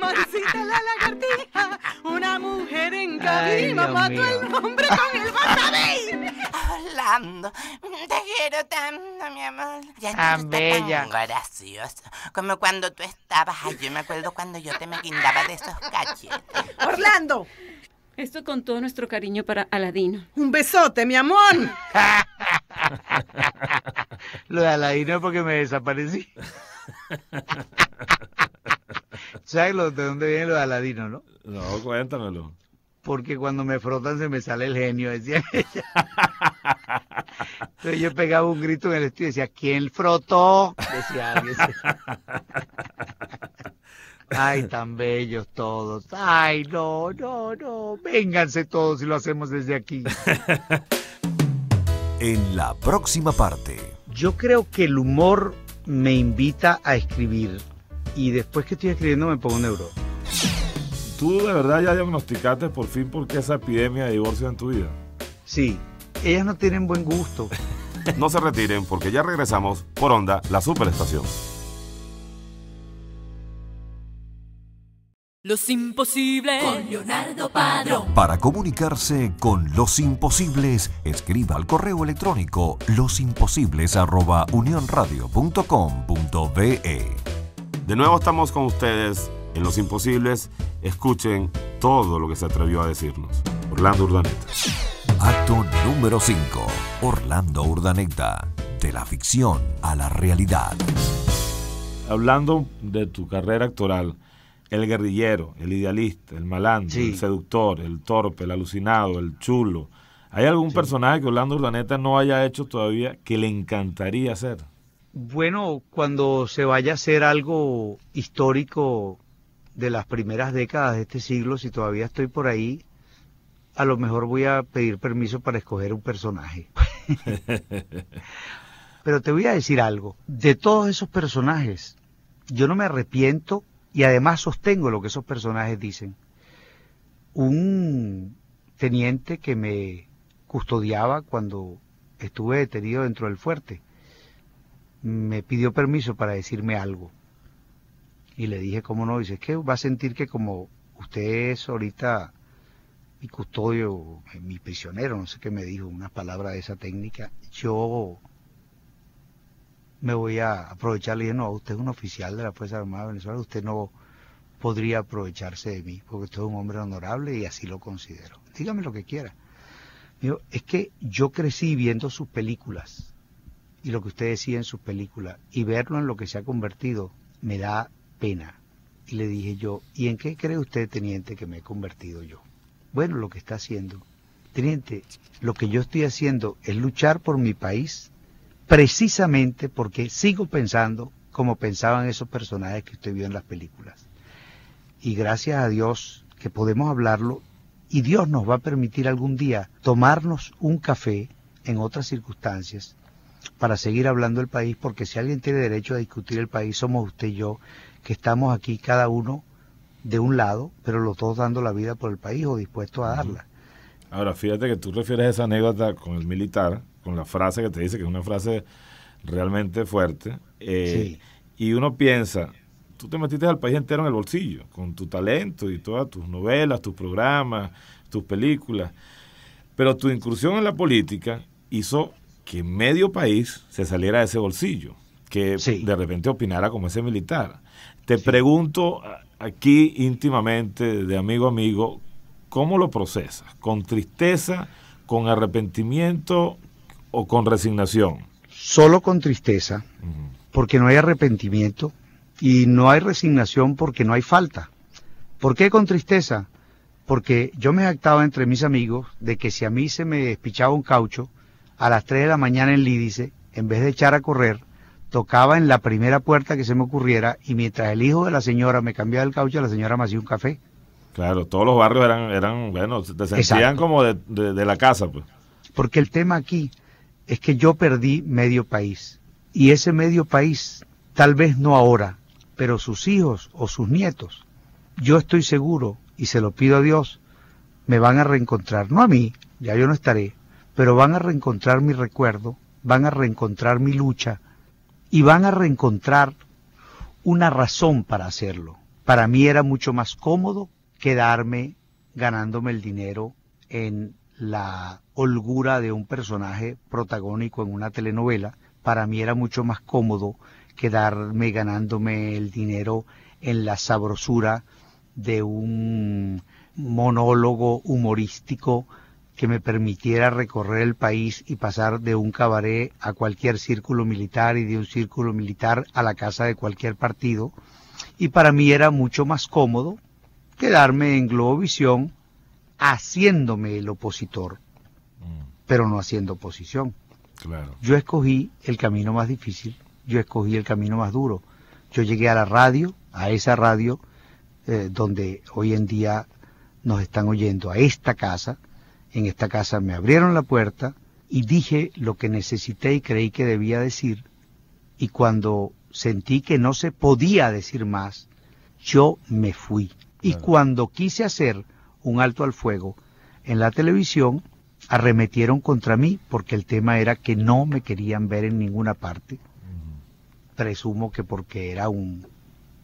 mancita la lagartija. Una mujer en cabimas mató un hombre con el batabí. Orlando, te quiero tanto, mi amor. Ya tan bella. Tan gracioso. Como cuando tú estabas allí. me acuerdo cuando yo te me guindaba de esos cachetes. Orlando, esto con todo nuestro cariño para Aladino. Un besote, mi amor. [laughs] Lo de Aladino es porque me desaparecí. [laughs] ¿Sabes de dónde viene lo de Aladino, no? No, cuéntamelo. Porque cuando me frotan se me sale el genio, decía [laughs] ella. Entonces yo pegaba un grito en el estudio y decía, ¿quién frotó? Decía alguien. Ay, tan bellos todos. Ay, no, no, no. Vénganse todos y lo hacemos desde aquí. [laughs] En la próxima parte. Yo creo que el humor me invita a escribir. Y después que estoy escribiendo me pongo un euro. ¿Tú de verdad ya diagnosticaste por fin por qué esa epidemia de divorcio en tu vida? Sí, ellas no tienen buen gusto. [laughs] no se retiren porque ya regresamos por Onda, la superestación. Los Imposibles con Leonardo Padrón. Para comunicarse con Los Imposibles, escriba al correo electrónico losimposibles@unionradio.com.be. De nuevo estamos con ustedes en Los Imposibles. Escuchen todo lo que se atrevió a decirnos. Orlando Urdaneta. Acto número 5. Orlando Urdaneta. De la ficción a la realidad. Hablando de tu carrera actoral, el guerrillero, el idealista, el malandro, el seductor, el torpe, el alucinado, el chulo. ¿Hay algún personaje que Orlando Urdaneta no haya hecho todavía que le encantaría hacer? Bueno, cuando se vaya a hacer algo histórico de las primeras décadas de este siglo, si todavía estoy por ahí, a lo mejor voy a pedir permiso para escoger un personaje. [laughs] Pero te voy a decir algo, de todos esos personajes, yo no me arrepiento y además sostengo lo que esos personajes dicen. Un teniente que me custodiaba cuando estuve detenido dentro del fuerte me pidió permiso para decirme algo. Y le dije, ¿cómo no? Dice, es que va a sentir que como usted es ahorita mi custodio, mi prisionero, no sé qué me dijo, una palabra de esa técnica, yo me voy a aprovechar. Le dije, no, usted es un oficial de la Fuerza Armada de Venezuela, usted no podría aprovecharse de mí, porque usted es un hombre honorable y así lo considero. Dígame lo que quiera. es que yo crecí viendo sus películas y lo que usted decía en sus películas y verlo en lo que se ha convertido me da pena. Y le dije yo, ¿y en qué cree usted, teniente, que me he convertido yo? Bueno, lo que está haciendo. Teniente, lo que yo estoy haciendo es luchar por mi país precisamente porque sigo pensando como pensaban esos personajes que usted vio en las películas. Y gracias a Dios que podemos hablarlo y Dios nos va a permitir algún día tomarnos un café en otras circunstancias para seguir hablando del país, porque si alguien tiene derecho a discutir el país somos usted y yo, que estamos aquí cada uno de un lado, pero los dos dando la vida por el país o dispuestos a darla. Ahora, fíjate que tú refieres esa anécdota con el militar, con la frase que te dice, que es una frase realmente fuerte. Eh, y uno piensa, tú te metiste al país entero en el bolsillo, con tu talento y todas tus novelas, tus programas, tus películas. Pero tu incursión en la política hizo que medio país se saliera de ese bolsillo, que de repente opinara como ese militar. Te pregunto aquí íntimamente, de amigo a amigo, ¿cómo lo procesas? ¿Con tristeza? ¿Con arrepentimiento? o con resignación? Solo con tristeza, porque no hay arrepentimiento y no hay resignación porque no hay falta. ¿Por qué con tristeza? Porque yo me jactaba entre mis amigos de que si a mí se me despichaba un caucho a las 3 de la mañana en Lídice, en vez de echar a correr, tocaba en la primera puerta que se me ocurriera y mientras el hijo de la señora me cambiaba el caucho, la señora me hacía un café. Claro, todos los barrios eran, eran bueno, se sentían como de, de, la casa. Pues. Porque el tema aquí es que yo perdí medio país. Y ese medio país, tal vez no ahora, pero sus hijos o sus nietos, yo estoy seguro, y se lo pido a Dios, me van a reencontrar, no a mí, ya yo no estaré, pero van a reencontrar mi recuerdo, van a reencontrar mi lucha y van a reencontrar una razón para hacerlo. Para mí era mucho más cómodo quedarme ganándome el dinero en la holgura de un personaje protagónico en una telenovela, para mí era mucho más cómodo quedarme ganándome el dinero en la sabrosura de un monólogo humorístico que me permitiera recorrer el país y pasar de un cabaret a cualquier círculo militar y de un círculo militar a la casa de cualquier partido. Y para mí era mucho más cómodo quedarme en Globovisión haciéndome el opositor pero no haciendo oposición. Claro. Yo escogí el camino más difícil, yo escogí el camino más duro. Yo llegué a la radio, a esa radio eh, donde hoy en día nos están oyendo, a esta casa. En esta casa me abrieron la puerta y dije lo que necesité y creí que debía decir. Y cuando sentí que no se podía decir más, yo me fui. Y cuando quise hacer un alto al fuego en la televisión, arremetieron contra mí porque el tema era que no me querían ver en ninguna parte. Presumo que porque era un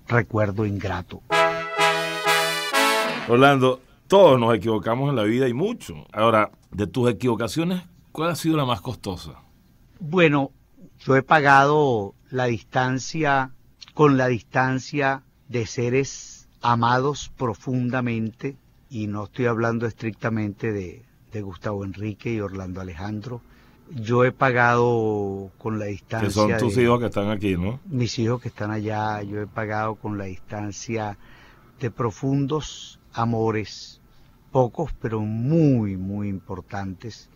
recuerdo ingrato. Orlando, todos nos equivocamos en la vida y mucho. Ahora, de tus equivocaciones, ¿cuál ha sido la más costosa? Bueno, yo he pagado la distancia con la distancia de seres amados profundamente y no estoy hablando estrictamente de Gustavo Enrique y Orlando Alejandro. Yo he pagado con la distancia. Que son tus hijos que están aquí, ¿no? Mis hijos que están allá. Yo he pagado con la distancia de profundos amores, pocos pero muy, muy importantes,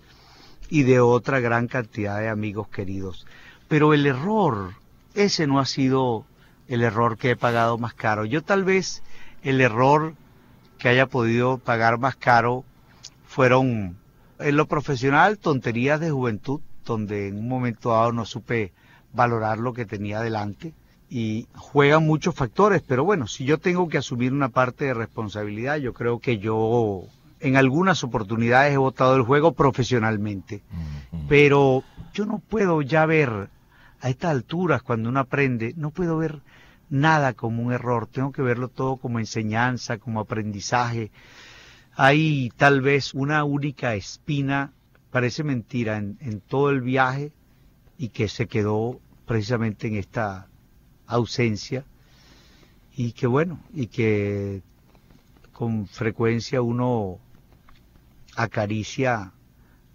y de otra gran cantidad de amigos queridos. Pero el error, ese no ha sido el error que he pagado más caro. Yo tal vez el error que haya podido pagar más caro fueron en lo profesional tonterías de juventud, donde en un momento dado no supe valorar lo que tenía delante y juegan muchos factores, pero bueno, si yo tengo que asumir una parte de responsabilidad, yo creo que yo en algunas oportunidades he votado el juego profesionalmente, pero yo no puedo ya ver a estas alturas cuando uno aprende, no puedo ver nada como un error, tengo que verlo todo como enseñanza, como aprendizaje, hay tal vez una única espina, parece mentira, en, todo el viaje y que se quedó precisamente en esta ausencia y que bueno, y que con frecuencia uno acaricia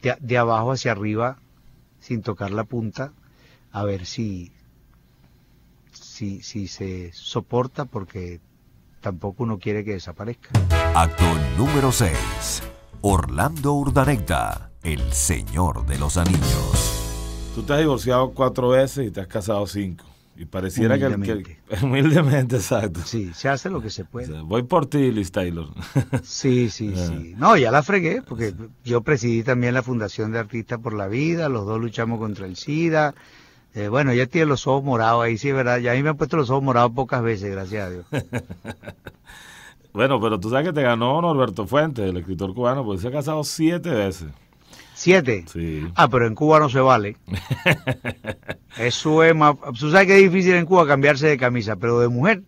de, abajo hacia arriba sin tocar la punta a ver si, si, si se soporta porque tampoco uno quiere que desaparezca. Acto número 6. Orlando Urdaneta, el señor de los anillos. Tú te has divorciado cuatro veces y te has casado cinco. Y pareciera que, [laughs] humildemente, exacto. Sí, se hace lo que se puede. voy por ti, Liz Taylor. [laughs] Sí, sí, ah. sí. No, ya la fregué, porque yo presidí también la Fundación de Artistas por la Vida, los dos luchamos contra el SIDA, eh, bueno, ya tiene los ojos morados ahí, sí, ¿verdad? Ya a mí me han puesto los ojos morados pocas veces, gracias a Dios. [laughs] bueno, pero tú sabes que te ganó Norberto Fuentes, el escritor cubano, porque se ha casado siete veces. ¿Siete? Sí. Ah, pero en Cuba no se vale. [laughs] Eso es más... Tú sabes que es difícil en Cuba cambiarse de camisa, pero de mujer.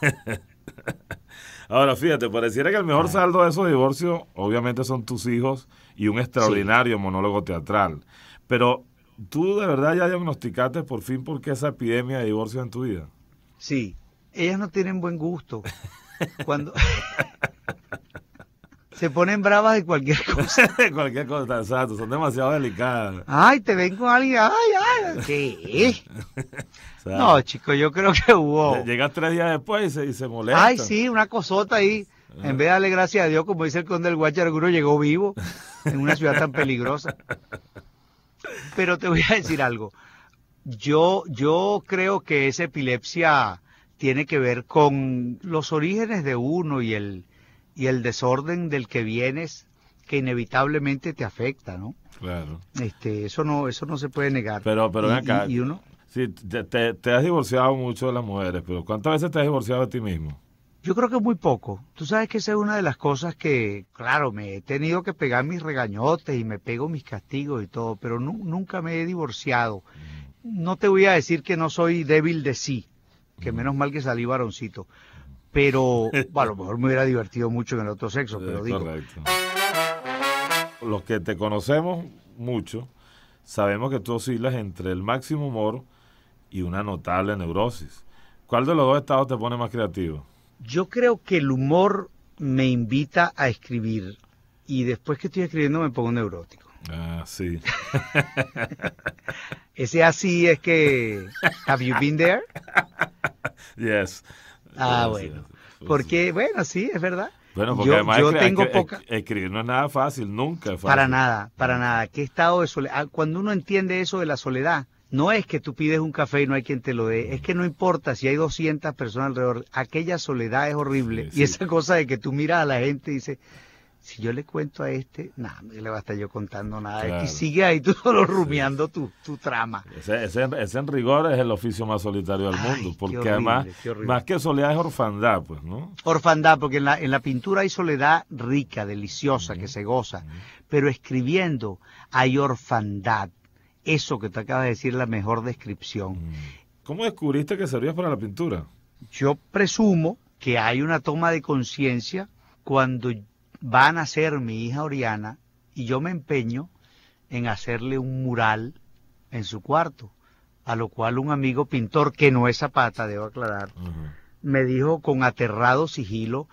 [laughs] Ahora, fíjate, pareciera que el mejor ah. saldo de esos divorcios, obviamente, son tus hijos y un extraordinario monólogo teatral. Pero ¿Tú de verdad ya diagnosticaste por fin por qué esa epidemia de divorcio en tu vida? Sí, ellas no tienen buen gusto. Cuando [laughs] se ponen bravas de cualquier cosa. [laughs] de cualquier cosa, exacto, son demasiado delicadas. Ay, te ven con alguien, ay, ay, ¿qué? [laughs] no, chico, yo creo que hubo. Llegas tres días después y se, y molesta. Ay, sí, una cosota ahí. Ah. En vez de darle gracias a Dios, como dice el conde del guacharguro llegó vivo en una ciudad tan peligrosa. Pero te voy a decir algo. Yo, yo creo que esa epilepsia tiene que ver con los orígenes de uno y el, y el desorden del que vienes que inevitablemente te afecta, ¿no? Claro. Este, eso no, eso no se puede negar. Pero, pero ven acá. Y, uno... Sí, te has divorciado mucho de las mujeres, pero ¿cuántas veces te has divorciado de ti mismo? Yo creo que muy poco. Tú sabes que esa es una de las cosas que, claro, me he tenido que pegar mis regañotes y me pego mis castigos y todo, pero nunca me he divorciado. No te voy a decir que no soy débil de sí, que menos mal que salí varoncito, pero [laughs] bueno, a lo mejor me hubiera divertido mucho en el otro sexo, pero digo. Los que te conocemos mucho, sabemos que tú oscilas entre el máximo humor y una notable neurosis. ¿Cuál de los dos estados te pone más creativo? Yo creo que el humor me invita a escribir y después que estoy escribiendo me pongo neurótico. Ah, sí. [laughs] Ese así es que... ¿Have you been there? Yes. Ah, bueno. Porque, bueno, sí, es verdad. Bueno, porque yo, además tengo poca... escribir no es nada fácil, nunca es fácil. Para nada, para nada. ¿Qué estado de soledad? Ah, cuando uno entiende eso de la soledad, no es que tú pides un café y no hay quien te lo dé, es que no importa si hay 200 personas alrededor, aquella soledad es horrible. y esa cosa de que tú miras a la gente y dices, si yo le cuento a este, nada, no le va a estar yo contando nada. Y sigue ahí tú [laughs] solo rumiando tu, trama. Ese, en rigor es el oficio más solitario del mundo, porque además, más que soledad es orfandad, pues, ¿no? Orfandad, porque en la, en la pintura hay soledad rica, deliciosa, que se goza, pero escribiendo hay orfandad eso que te acaba de decir la mejor descripción. Mm. ¿Cómo descubriste que servías para la pintura? Yo presumo que hay una toma de conciencia cuando van a ser mi hija Oriana y yo me empeño en hacerle un mural en su cuarto, a lo cual un amigo pintor, que no es Zapata, debo aclarar, me dijo con aterrado sigilo,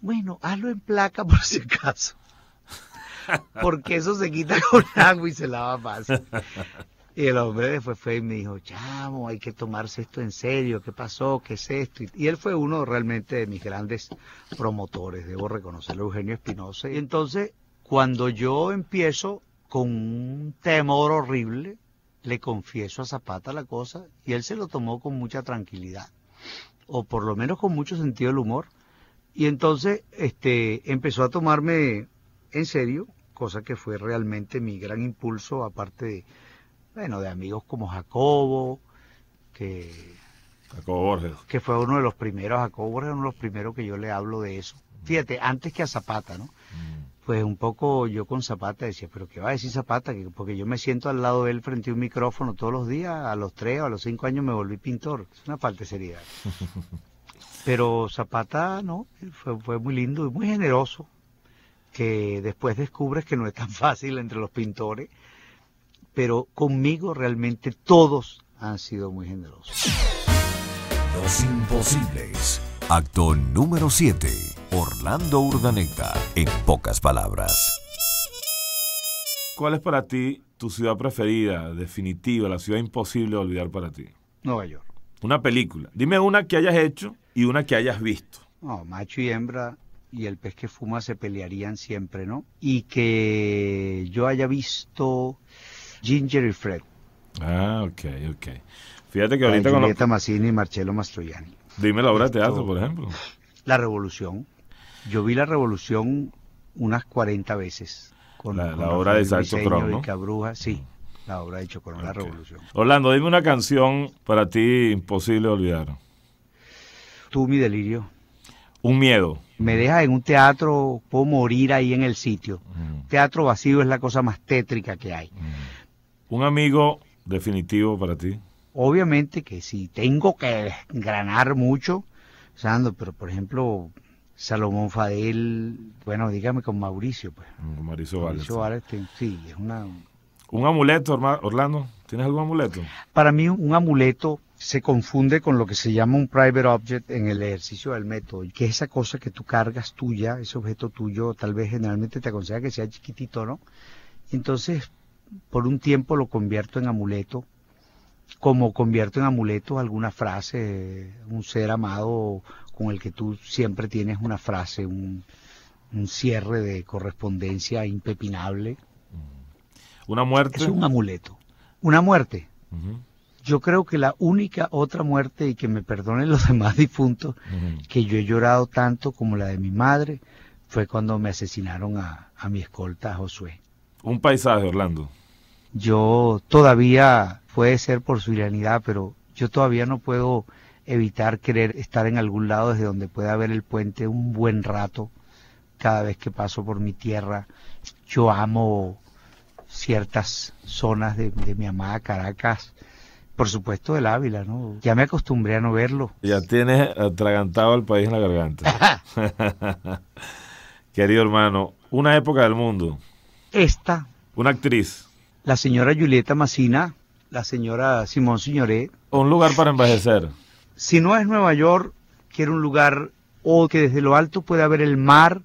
bueno, hazlo en placa por si acaso. [laughs] porque eso se quita [laughs] con agua y se lava fácil. Y el hombre después fue y me dijo, chamo, hay que tomarse esto en serio, ¿qué pasó? ¿Qué es esto? Y, él fue uno realmente de mis grandes promotores, debo reconocerlo, Eugenio Espinosa. Y entonces, cuando yo empiezo con un temor horrible, le confieso a Zapata la cosa y él se lo tomó con mucha tranquilidad, o por lo menos con mucho sentido del humor. Y entonces este, empezó a tomarme en serio, cosa que fue realmente mi gran impulso, aparte de, bueno, de amigos como Jacobo, que... Que fue uno de los primeros, Jacobo Borges uno de los primeros que yo le hablo de eso. Mm. Fíjate, antes que a Zapata, ¿no? Mm. Pues un poco yo con Zapata decía, pero ¿qué va a decir Zapata? Que, porque yo me siento al lado de él frente a un micrófono todos los días, a los tres o a los cinco años me volví pintor. Es una falta seriedad. [laughs] Pero Zapata, no, fue muy lindo y muy generoso que después descubres que no es tan [laughs] fácil entre los pintores, pero conmigo realmente todos han sido muy generosos. Los imposibles. Acto número 7. Orlando Urdaneta, en pocas palabras. ¿Cuál es para ti tu ciudad preferida, definitiva, la ciudad imposible de olvidar para ti? Nueva York. Una película. Dime una que hayas hecho y una que hayas visto. No, macho y hembra y el pez que fuma se pelearían siempre, ¿no? Y que yo haya visto Ginger y Fred. Ah, ok, ok. Fíjate que ahorita con... Julieta Massini y Marcelo Mastroianni. Dime la obra de teatro, por ejemplo. La Revolución. Yo vi La Revolución unas 40 veces. Con, la, obra de Sancho ¿no? Cabruja, sí. Mm. La obra de Chocorón, La Revolución. Orlando, dime una canción para ti imposible olvidar. Tú, mi delirio un miedo. Me deja en un teatro, puedo morir ahí en el sitio. Mm. Teatro vacío es la cosa más tétrica que hay. Mm. ¿Un amigo definitivo para ti? Obviamente que si tengo que granar mucho, pero por ejemplo, Salomón Fadel, bueno, dígame con Mauricio, pues. Mm, Mauricio Mauricio sí, es una... ¿Un amuleto, Orlando? ¿Tienes algún amuleto? Para mí un amuleto se confunde con lo que se llama un private object en el ejercicio del método, que es esa cosa que tú cargas tuya, ese objeto tuyo, tal vez generalmente te aconseja que sea chiquitito, ¿no? Entonces, por un tiempo lo convierto en amuleto, como convierto en amuleto alguna frase, un ser amado con el que tú siempre tienes una frase, un, cierre de correspondencia impepinable. Mm. Una muerte. Es un amuleto. Una muerte. Yo creo que la única otra muerte, y que me perdonen los [laughs] demás difuntos, que yo he llorado tanto como la de mi madre, fue cuando me asesinaron a, mi escolta Josué. Un paisaje, Orlando. Yo todavía, puede ser por su iranidad, pero yo todavía no puedo evitar querer estar en algún lado desde donde pueda ver el puente un buen rato cada vez que paso por mi tierra. Yo amo ciertas zonas de, de mi amada Caracas por supuesto el Ávila, ¿no? Ya me acostumbré a no verlo. Ya tienes atragantado al país en la garganta. [laughs] Querido hermano, una época del mundo. Esta. Una actriz. La señora Julieta Massina, la señora Simón Signore. Un lugar para envejecer. Si no es Nueva York, quiero un lugar o que desde lo alto pueda ver el mar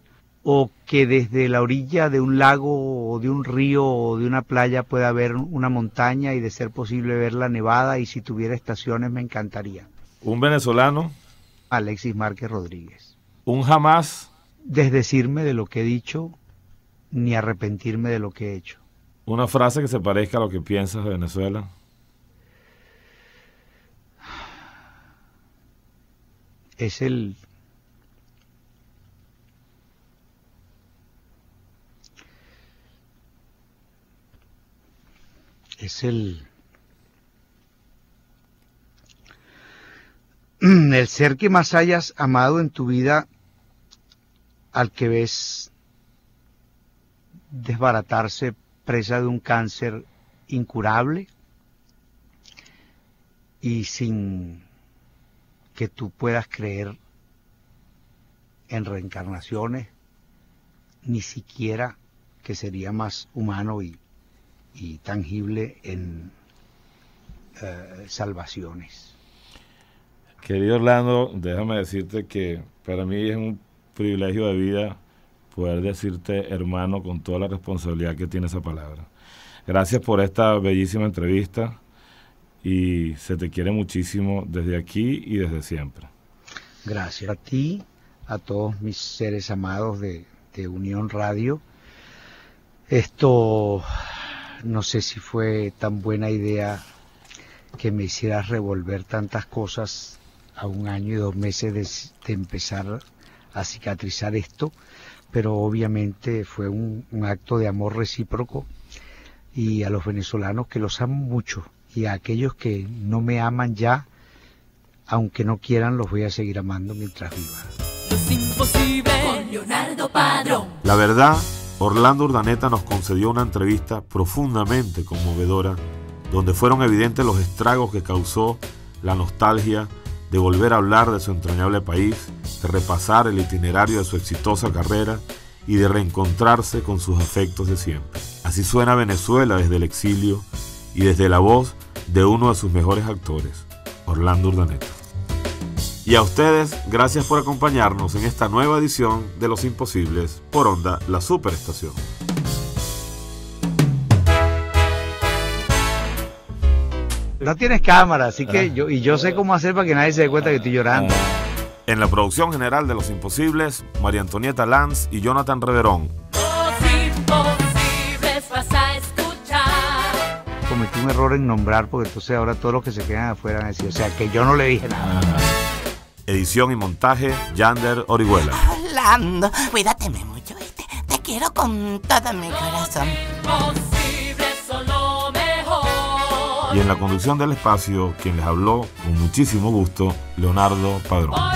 o que desde la orilla de un lago o de un río o de una playa pueda haber una montaña y de ser posible ver la nevada y si tuviera estaciones me encantaría. Un venezolano. Alexis Márquez Rodríguez. Un jamás. Desdecirme de lo que he dicho ni arrepentirme de lo que he hecho. Una frase que se parezca a lo que piensas de Venezuela. Es el [clears throat] el ser que más hayas amado en tu vida al que ves desbaratarse presa de un cáncer incurable y sin que tú puedas creer en reencarnaciones, ni siquiera que sería más humano y y tangible en eh, salvaciones. Querido Orlando, déjame decirte que para mí es un privilegio de vida poder decirte hermano con toda la responsabilidad que tiene esa palabra. Gracias por esta bellísima entrevista y se te quiere muchísimo desde aquí y desde siempre. Gracias a ti, a todos mis seres amados de, de Unión Radio. Esto no sé si fue tan buena idea que me hicieras revolver tantas cosas a un año y dos meses de, empezar a cicatrizar esto, pero obviamente fue un, acto de amor recíproco y a los venezolanos que los amo mucho y a aquellos que no me aman ya, aunque no quieran, los voy a seguir amando mientras viva. imposible. Leonardo La verdad Orlando Urdaneta nos concedió una entrevista profundamente conmovedora, donde fueron evidentes los estragos que causó la nostalgia de volver a hablar de su entrañable país, de repasar el itinerario de su exitosa carrera y de reencontrarse con sus afectos de siempre. Así suena Venezuela desde el exilio y desde la voz de uno de sus mejores actores, Orlando Urdaneta. Y a ustedes, gracias por acompañarnos en esta nueva edición de Los Imposibles por Onda, la Superestación. No tienes cámara, así que ah. yo, y yo sé cómo hacer para que nadie se dé cuenta que estoy llorando. Ah. En la producción general de Los Imposibles, María Antonieta Lanz y Jonathan Reverón. Cometí un error en nombrar porque entonces ahora todos los que se quedan afuera van a decir, o sea, que yo no le dije nada. Ah. Edición y montaje, Yander Orihuela. Orlando, cuídateme mucho, Te quiero con todo mi corazón. Y en la conducción del espacio, quien les habló con muchísimo gusto, Leonardo Padrón.